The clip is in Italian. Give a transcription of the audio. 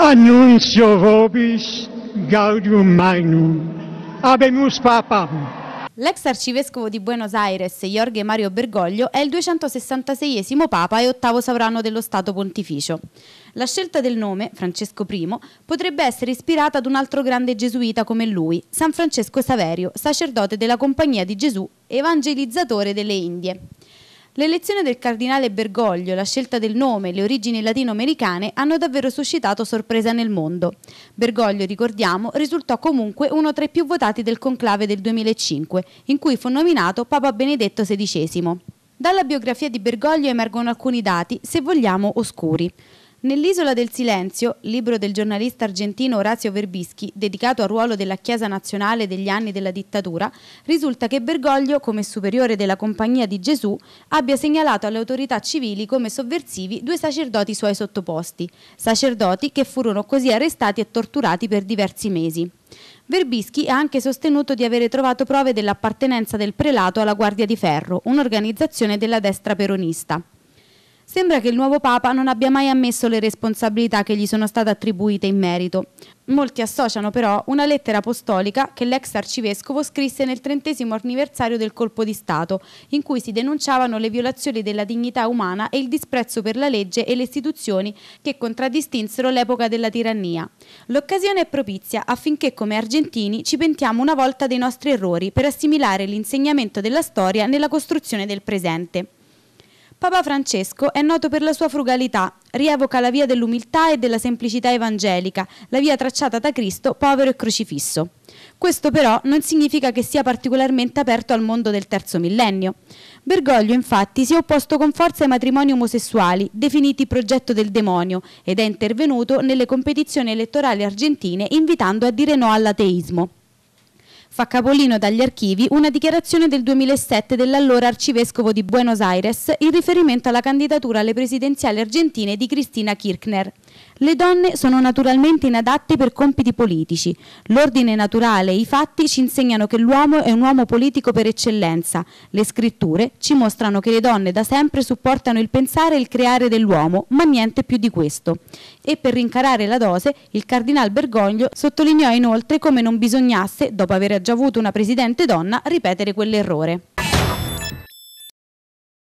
Annuncio vobis gaudium magnum. Abemus papam. L'ex arcivescovo di Buenos Aires, Jorge Mario Bergoglio, è il 266 Papa e ottavo sovrano dello Stato Pontificio. La scelta del nome, Francesco I, potrebbe essere ispirata ad un altro grande gesuita come lui, San Francesco Saverio, sacerdote della Compagnia di Gesù, evangelizzatore delle Indie. L'elezione del cardinale Bergoglio, la scelta del nome e le origini latinoamericane hanno davvero suscitato sorpresa nel mondo. Bergoglio, ricordiamo, risultò comunque uno tra i più votati del conclave del 2005, in cui fu nominato Papa Benedetto XVI. Dalla biografia di Bergoglio emergono alcuni dati, se vogliamo, oscuri. Nell'Isola del Silenzio, libro del giornalista argentino Orazio Verbischi, dedicato al ruolo della Chiesa nazionale degli anni della dittatura, risulta che Bergoglio, come superiore della Compagnia di Gesù, abbia segnalato alle autorità civili come sovversivi due sacerdoti suoi sottoposti, sacerdoti che furono così arrestati e torturati per diversi mesi. Verbischi ha anche sostenuto di avere trovato prove dell'appartenenza del prelato alla Guardia di Ferro, un'organizzazione della destra peronista. Sembra che il nuovo Papa non abbia mai ammesso le responsabilità che gli sono state attribuite in merito. Molti associano però una lettera apostolica che l'ex arcivescovo scrisse nel trentesimo anniversario del colpo di Stato, in cui si denunciavano le violazioni della dignità umana e il disprezzo per la legge e le istituzioni che contraddistinsero l'epoca della tirannia. L'occasione è propizia affinché come argentini ci pentiamo una volta dei nostri errori per assimilare l'insegnamento della storia nella costruzione del presente. Papa Francesco è noto per la sua frugalità, rievoca la via dell'umiltà e della semplicità evangelica, la via tracciata da Cristo, povero e crocifisso. Questo però non significa che sia particolarmente aperto al mondo del terzo millennio. Bergoglio infatti si è opposto con forza ai matrimoni omosessuali, definiti progetto del demonio, ed è intervenuto nelle competizioni elettorali argentine invitando a dire no all'ateismo fa capolino dagli archivi una dichiarazione del 2007 dell'allora arcivescovo di Buenos Aires in riferimento alla candidatura alle presidenziali argentine di Cristina Kirchner. Le donne sono naturalmente inadatte per compiti politici. L'ordine naturale e i fatti ci insegnano che l'uomo è un uomo politico per eccellenza. Le scritture ci mostrano che le donne da sempre supportano il pensare e il creare dell'uomo, ma niente più di questo. E per rincarare la dose, il cardinal Bergoglio sottolineò inoltre come non bisognasse, dopo aver già avuto una presidente donna, ripetere quell'errore.